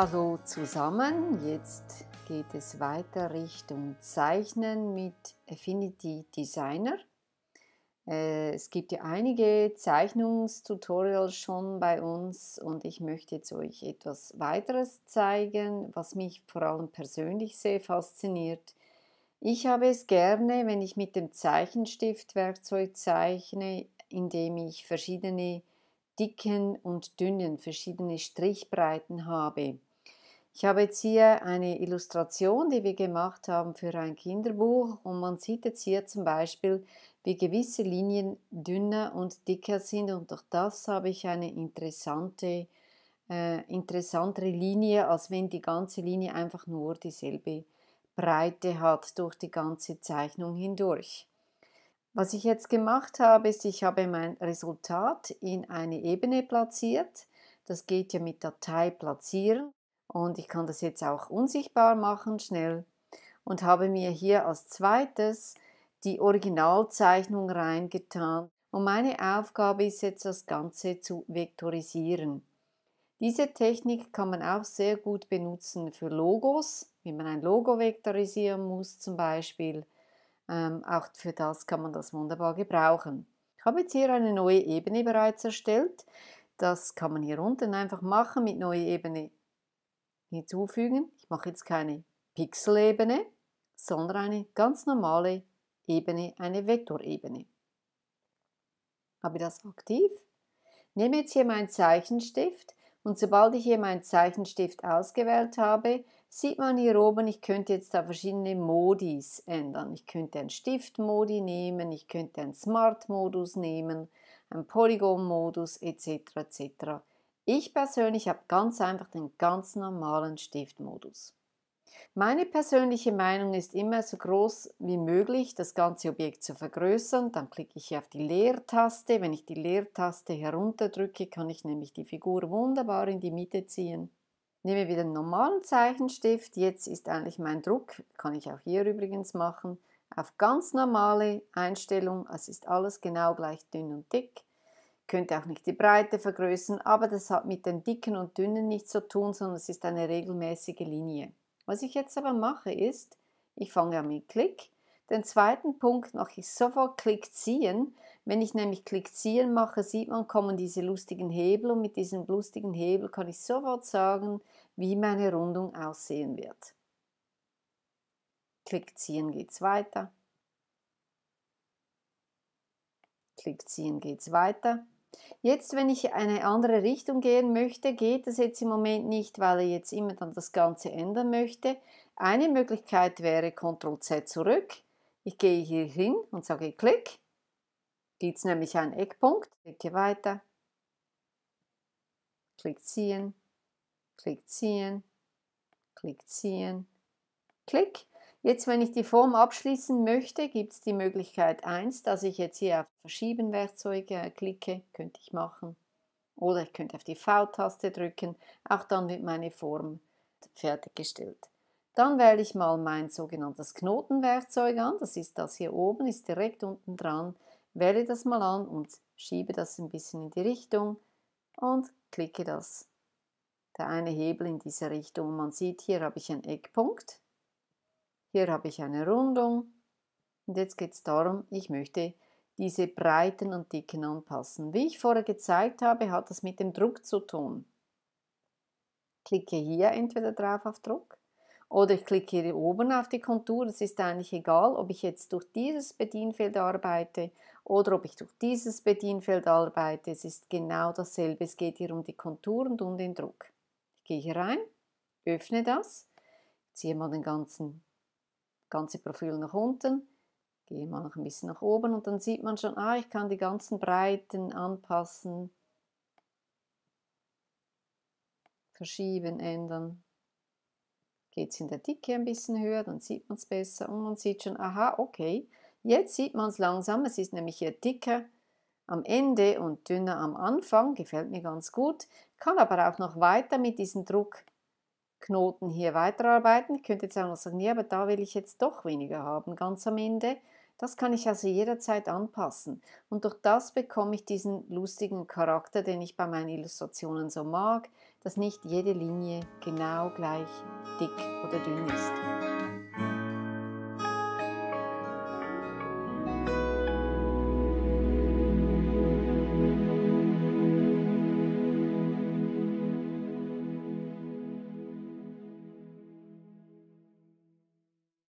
Hallo zusammen, jetzt geht es weiter Richtung Zeichnen mit Affinity Designer. Äh, es gibt ja einige Zeichnungstutorials schon bei uns und ich möchte jetzt euch etwas weiteres zeigen, was mich vor allem persönlich sehr fasziniert. Ich habe es gerne, wenn ich mit dem Zeichenstiftwerkzeug zeichne, indem ich verschiedene Dicken und Dünnen, verschiedene Strichbreiten habe. Ich habe jetzt hier eine Illustration, die wir gemacht haben für ein Kinderbuch und man sieht jetzt hier zum Beispiel, wie gewisse Linien dünner und dicker sind und durch das habe ich eine interessante, äh, interessantere Linie, als wenn die ganze Linie einfach nur dieselbe Breite hat durch die ganze Zeichnung hindurch. Was ich jetzt gemacht habe, ist, ich habe mein Resultat in eine Ebene platziert. Das geht ja mit Datei platzieren. Und ich kann das jetzt auch unsichtbar machen, schnell. Und habe mir hier als zweites die Originalzeichnung reingetan. Und meine Aufgabe ist jetzt, das Ganze zu vektorisieren. Diese Technik kann man auch sehr gut benutzen für Logos, wenn man ein Logo vektorisieren muss zum Beispiel. Ähm, auch für das kann man das wunderbar gebrauchen. Ich habe jetzt hier eine neue Ebene bereits erstellt. Das kann man hier unten einfach machen mit neue Ebene hinzufügen. Ich mache jetzt keine Pixelebene, sondern eine ganz normale Ebene, eine Vektorebene. Habe das aktiv? Nehme jetzt hier meinen Zeichenstift und sobald ich hier meinen Zeichenstift ausgewählt habe, sieht man hier oben, ich könnte jetzt da verschiedene Modis ändern. Ich könnte einen Stiftmodi nehmen, ich könnte einen Smart-Modus nehmen, einen Polygon-Modus etc. etc. Ich persönlich habe ganz einfach den ganz normalen Stiftmodus. Meine persönliche Meinung ist immer so groß wie möglich, das ganze Objekt zu vergrößern. Dann klicke ich hier auf die Leertaste. Wenn ich die Leertaste herunterdrücke, kann ich nämlich die Figur wunderbar in die Mitte ziehen. Nehme wieder einen normalen Zeichenstift. Jetzt ist eigentlich mein Druck, kann ich auch hier übrigens machen, auf ganz normale Einstellung. Es ist alles genau gleich dünn und dick könnte auch nicht die Breite vergrößern, aber das hat mit den dicken und dünnen nichts zu tun, sondern es ist eine regelmäßige Linie. Was ich jetzt aber mache ist, ich fange an mit Klick. Den zweiten Punkt mache ich sofort Klick ziehen. Wenn ich nämlich Klick ziehen mache, sieht man, kommen diese lustigen Hebel und mit diesem lustigen Hebel kann ich sofort sagen, wie meine Rundung aussehen wird. Klick ziehen geht es weiter. Klick ziehen geht es weiter. Jetzt, wenn ich eine andere Richtung gehen möchte, geht das jetzt im Moment nicht, weil er jetzt immer dann das Ganze ändern möchte. Eine Möglichkeit wäre Ctrl-Z zurück. Ich gehe hier hin und sage Klick. Gibt es nämlich einen Eckpunkt. Klicke weiter. Klick ziehen. Klick ziehen. Klick ziehen. Klick. Jetzt, wenn ich die Form abschließen möchte, gibt es die Möglichkeit 1, dass ich jetzt hier auf Verschieben Werkzeuge äh, klicke, könnte ich machen. Oder ich könnte auf die V-Taste drücken, auch dann wird meine Form fertiggestellt. Dann wähle ich mal mein sogenanntes Knotenwerkzeug an, das ist das hier oben, ist direkt unten dran. Wähle das mal an und schiebe das ein bisschen in die Richtung und klicke das. Der eine Hebel in diese Richtung. Man sieht, hier habe ich einen Eckpunkt hier habe ich eine Rundung und jetzt geht es darum, ich möchte diese Breiten und Dicken anpassen. Wie ich vorher gezeigt habe, hat das mit dem Druck zu tun. Klicke hier entweder drauf auf Druck oder ich klicke hier oben auf die Kontur. Es ist eigentlich egal, ob ich jetzt durch dieses Bedienfeld arbeite oder ob ich durch dieses Bedienfeld arbeite. Es ist genau dasselbe. Es geht hier um die Kontur und um den Druck. Ich gehe hier rein, öffne das, ziehe mal den ganzen ganze Profil nach unten, gehe mal noch ein bisschen nach oben und dann sieht man schon, ah, ich kann die ganzen Breiten anpassen, verschieben, ändern. Geht es in der Dicke ein bisschen höher, dann sieht man es besser und man sieht schon, aha, okay, jetzt sieht man es langsam, es ist nämlich hier dicker am Ende und dünner am Anfang, gefällt mir ganz gut, kann aber auch noch weiter mit diesem Druck Knoten hier weiterarbeiten. Ich könnte jetzt auch noch sagen, ja, aber da will ich jetzt doch weniger haben, ganz am Ende. Das kann ich also jederzeit anpassen. Und durch das bekomme ich diesen lustigen Charakter, den ich bei meinen Illustrationen so mag, dass nicht jede Linie genau gleich dick oder dünn ist.